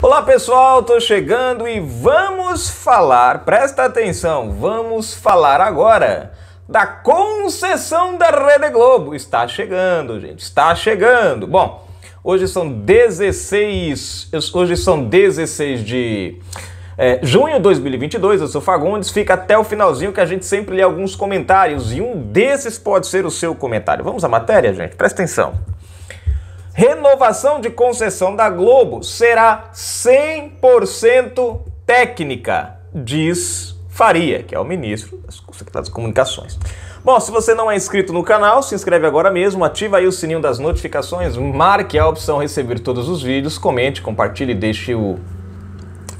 Olá pessoal, tô chegando e vamos falar, presta atenção, vamos falar agora da concessão da Rede Globo. Está chegando, gente, está chegando. Bom, hoje são 16, hoje são 16 de é, junho de 2022, eu sou Fagundes, fica até o finalzinho que a gente sempre lê alguns comentários e um desses pode ser o seu comentário. Vamos à matéria, gente? Presta atenção renovação de concessão da Globo será 100% técnica, diz Faria, que é o ministro das Comunicações. Bom, se você não é inscrito no canal, se inscreve agora mesmo, ativa aí o sininho das notificações, marque a opção receber todos os vídeos, comente, compartilhe, deixe o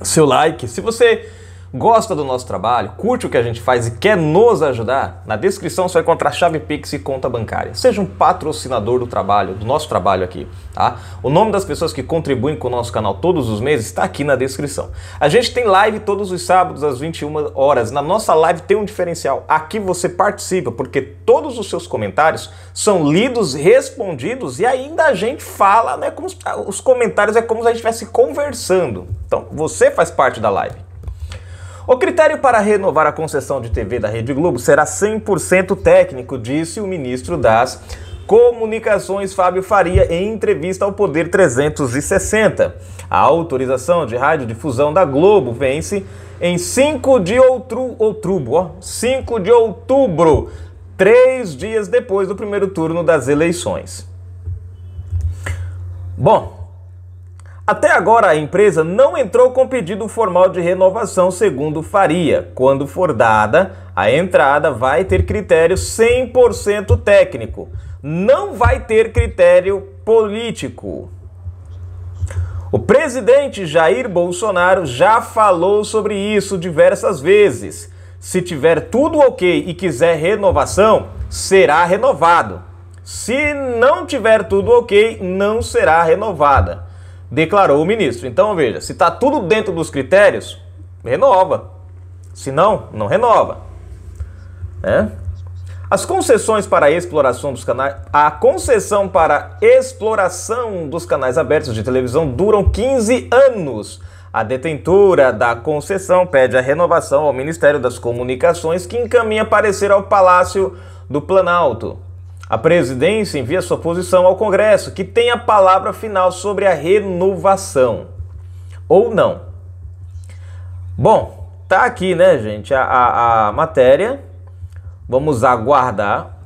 seu like. Se você Gosta do nosso trabalho, curte o que a gente faz e quer nos ajudar? Na descrição você vai encontrar chave Pix e conta bancária. Seja um patrocinador do trabalho, do nosso trabalho aqui, tá? O nome das pessoas que contribuem com o nosso canal todos os meses está aqui na descrição. A gente tem live todos os sábados às 21 horas. Na nossa live tem um diferencial. Aqui você participa porque todos os seus comentários são lidos, respondidos e ainda a gente fala, né, como os comentários é como se a gente estivesse conversando. Então, você faz parte da live. O critério para renovar a concessão de TV da Rede Globo será 100% técnico, disse o ministro das Comunicações Fábio Faria em entrevista ao Poder 360. A autorização de radiodifusão da Globo vence em 5 de outru, outubro, ó, 5 de outubro, três dias depois do primeiro turno das eleições. Bom, até agora, a empresa não entrou com pedido formal de renovação, segundo Faria. Quando for dada, a entrada vai ter critério 100% técnico, não vai ter critério político. O presidente Jair Bolsonaro já falou sobre isso diversas vezes. Se tiver tudo ok e quiser renovação, será renovado. Se não tiver tudo ok, não será renovada declarou o ministro. Então veja, se está tudo dentro dos critérios, renova. Se não, não renova. É? As concessões para a exploração dos canais, a concessão para exploração dos canais abertos de televisão duram 15 anos. A detentora da concessão pede a renovação ao Ministério das Comunicações, que encaminha parecer ao Palácio do Planalto. A presidência envia sua posição ao Congresso, que tem a palavra final sobre a renovação. Ou não. Bom, tá aqui, né, gente, a, a, a matéria. Vamos aguardar.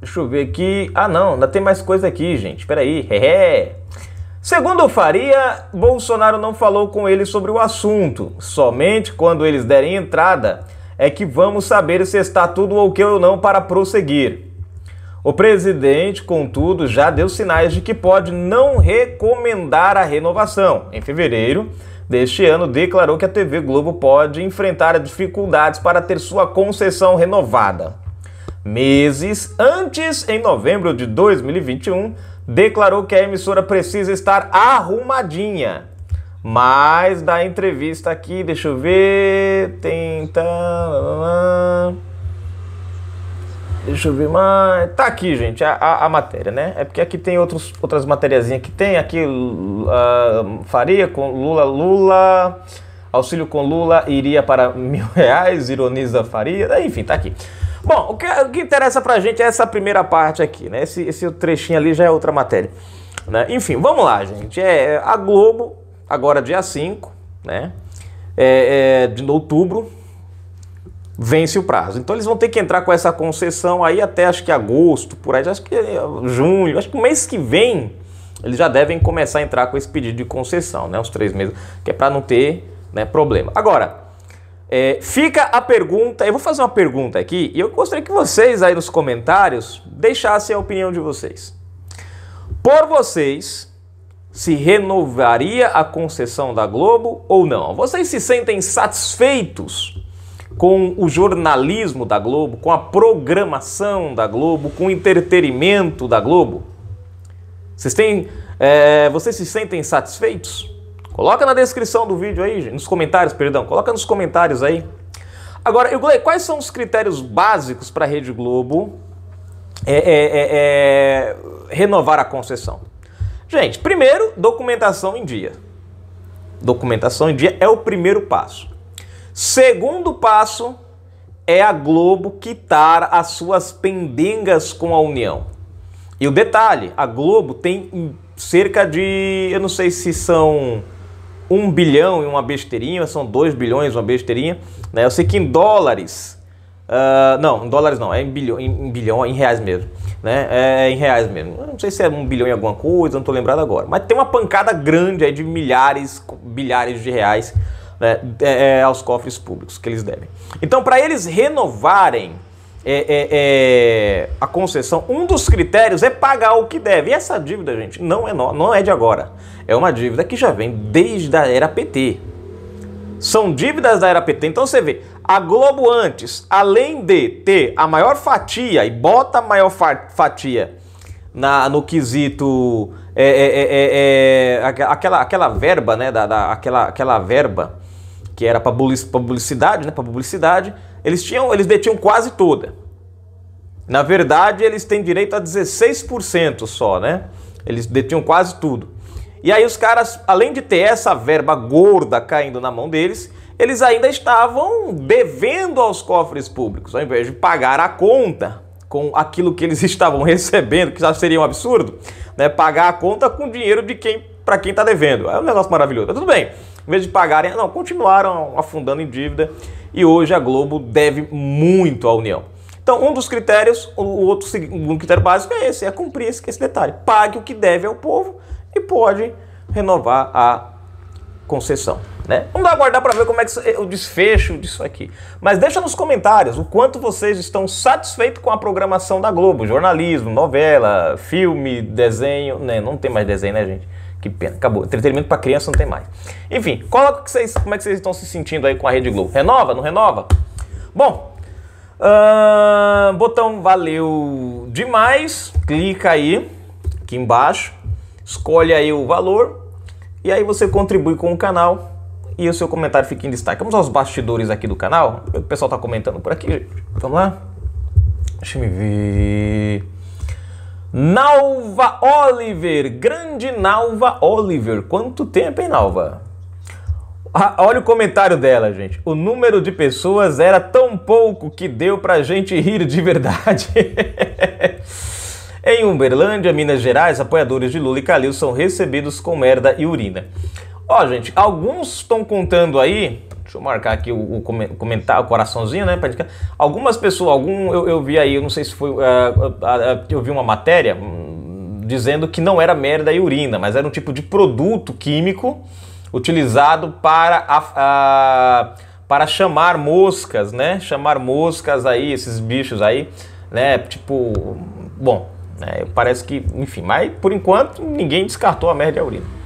Deixa eu ver aqui. Ah, não, ainda tem mais coisa aqui, gente. Peraí. aí. Segundo Faria, Bolsonaro não falou com ele sobre o assunto. Somente quando eles derem entrada é que vamos saber se está tudo ok ou não para prosseguir. O presidente, contudo, já deu sinais de que pode não recomendar a renovação. Em fevereiro deste ano, declarou que a TV Globo pode enfrentar dificuldades para ter sua concessão renovada. Meses antes, em novembro de 2021, declarou que a emissora precisa estar arrumadinha. Mas da entrevista aqui, deixa eu ver, tenta. Deixa eu ver mais. Tá aqui, gente, a, a, a matéria, né? É porque aqui tem outros, outras matériazinhas que tem. Aqui, uh, Faria com Lula, Lula. Auxílio com Lula iria para mil reais, ironiza Faria. É, enfim, tá aqui. Bom, o que, o que interessa pra gente é essa primeira parte aqui, né? Esse, esse trechinho ali já é outra matéria. Né? Enfim, vamos lá, gente. É, a Globo, agora dia 5, né? É, é, de outubro, vence o prazo. Então eles vão ter que entrar com essa concessão aí até acho que agosto, por aí, acho que eh, junho, acho que mês que vem eles já devem começar a entrar com esse pedido de concessão, né? Os três meses, que é para não ter né, problema. Agora, é, fica a pergunta, eu vou fazer uma pergunta aqui e eu gostaria que vocês aí nos comentários deixassem a opinião de vocês. Por vocês, se renovaria a concessão da Globo ou não? Vocês se sentem satisfeitos com o jornalismo da Globo, com a programação da Globo, com o entretenimento da Globo? Vocês têm, é, vocês se sentem satisfeitos? Coloca na descrição do vídeo aí, nos comentários, perdão, coloca nos comentários aí. Agora, falei, quais são os critérios básicos para a Rede Globo é é, é, é, renovar a concessão? Gente, primeiro, documentação em dia. Documentação em dia é o primeiro passo. Segundo passo é a Globo quitar as suas pendengas com a União. E o detalhe, a Globo tem cerca de, eu não sei se são um bilhão e uma besteirinha, são dois bilhões uma besteirinha, né? Eu sei que em dólares, uh, não, em dólares não, é em bilhão, em, em, bilhão, em reais mesmo, né? É, é em reais mesmo. Eu não sei se é um bilhão em alguma coisa, não estou lembrado agora. Mas tem uma pancada grande aí de milhares, bilhares de reais né, é, é, aos cofres públicos que eles devem. Então, para eles renovarem é, é, é, a concessão, um dos critérios é pagar o que deve. E essa dívida, gente, não é, no, não é de agora. É uma dívida que já vem desde a era PT. São dívidas da era PT. Então você vê, a Globo antes, além de ter a maior fatia, e bota a maior fatia na, no quesito é, é, é, é, aquela, aquela verba, né? Da, da, aquela, aquela verba que era para publicidade, né, para publicidade, eles tinham, eles detinham quase toda. Na verdade, eles têm direito a 16% só, né? Eles detinham quase tudo. E aí os caras, além de ter essa verba gorda caindo na mão deles, eles ainda estavam devendo aos cofres públicos, ao invés de pagar a conta com aquilo que eles estavam recebendo, que já seria um absurdo, né? Pagar a conta com dinheiro de quem para quem está devendo. É um negócio maravilhoso. Mas tudo bem. Em vez de pagarem, não, continuaram afundando em dívida e hoje a Globo deve muito à União. Então, um dos critérios, o outro um critério básico é esse, é cumprir esse, esse detalhe. Pague o que deve ao povo e pode renovar a concessão. Né? Vamos aguardar para ver como é que eh, o desfecho disso aqui. Mas deixa nos comentários o quanto vocês estão satisfeitos com a programação da Globo, jornalismo, novela, filme, desenho, né? não tem mais desenho, né, gente? Que pena, acabou. Entretenimento para criança não tem mais. Enfim, coloca que vocês, como é que vocês estão se sentindo aí com a Rede Globo. Renova, não renova? Bom, uh, botão valeu demais. Clica aí, aqui embaixo. Escolhe aí o valor. E aí você contribui com o canal. E o seu comentário fica em destaque. Vamos aos bastidores aqui do canal. O pessoal tá comentando por aqui, Vamos lá? Deixa eu me ver... Nalva Oliver, grande Nalva Oliver. Quanto tempo, hein, Nalva? Ah, olha o comentário dela, gente. O número de pessoas era tão pouco que deu pra gente rir de verdade. em Uberlândia, Minas Gerais, apoiadores de Lula e Calil são recebidos com merda e urina. Ó, gente, alguns estão contando aí Deixa eu marcar aqui o, o comentário, o coraçãozinho, né? Pra Algumas pessoas, algum eu, eu vi aí, eu não sei se foi. Uh, uh, uh, eu vi uma matéria hum, dizendo que não era merda e urina, mas era um tipo de produto químico utilizado para a, para chamar moscas, né? Chamar moscas aí, esses bichos aí, né? Tipo, bom, né? parece que, enfim, mas por enquanto ninguém descartou a merda e a urina.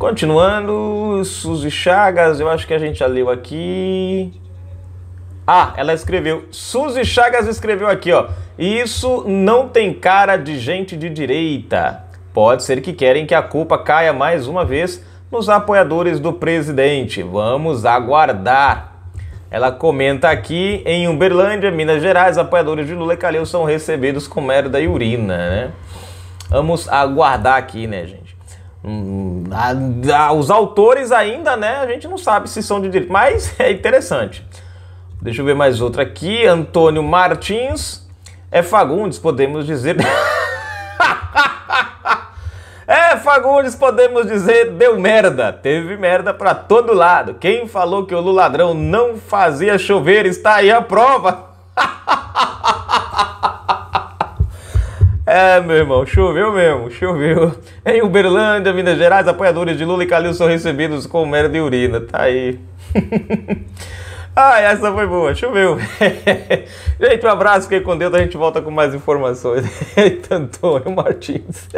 Continuando, Suzy Chagas, eu acho que a gente já leu aqui. Ah, ela escreveu. Suzy Chagas escreveu aqui, ó. Isso não tem cara de gente de direita. Pode ser que querem que a culpa caia mais uma vez nos apoiadores do presidente. Vamos aguardar. Ela comenta aqui, em Uberlândia, Minas Gerais, apoiadores de Lula e Calil são recebidos com merda e urina, né? Vamos aguardar aqui, né, gente? Hum, hum, os autores ainda, né? A gente não sabe se são de direito, mas é interessante. Deixa eu ver mais outra aqui. Antônio Martins. É Fagundes, podemos dizer. é Fagundes, podemos dizer, deu merda. Teve merda para todo lado. Quem falou que o Luladrão não fazia chover está aí a prova. É, meu irmão, choveu mesmo, choveu. Em Uberlândia, Minas Gerais, apoiadores de Lula e Calil são recebidos com merda de urina. Tá aí. ah, essa foi boa, choveu. gente, um abraço, fiquei com Deus, a gente volta com mais informações. Eita, Antônio Martins.